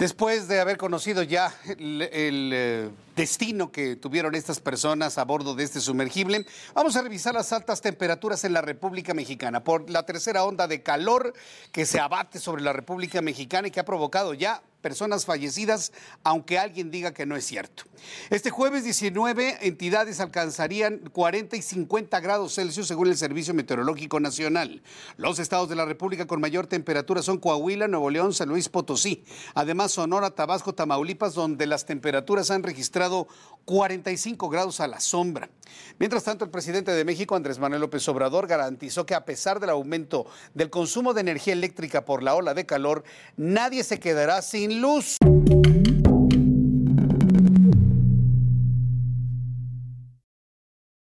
Después de haber conocido ya el, eh, destino que tuvieron estas personas a bordo de este sumergible. Vamos a revisar las altas temperaturas en la República Mexicana por la tercera onda de calor que se abate sobre la República Mexicana y que ha provocado ya personas fallecidas, aunque alguien diga que no es cierto. Este jueves 19 entidades alcanzarían 40 y 50 grados Celsius según el Servicio Meteorológico Nacional. Los estados de la República con mayor temperatura son Coahuila, Nuevo León, San Luis Potosí, además Sonora, Tabasco, Tamaulipas, donde las temperaturas han registrado 45 grados a la sombra. Mientras tanto, el presidente de México, Andrés Manuel López Obrador, garantizó que a pesar del aumento del consumo de energía eléctrica por la ola de calor, nadie se quedará sin luz.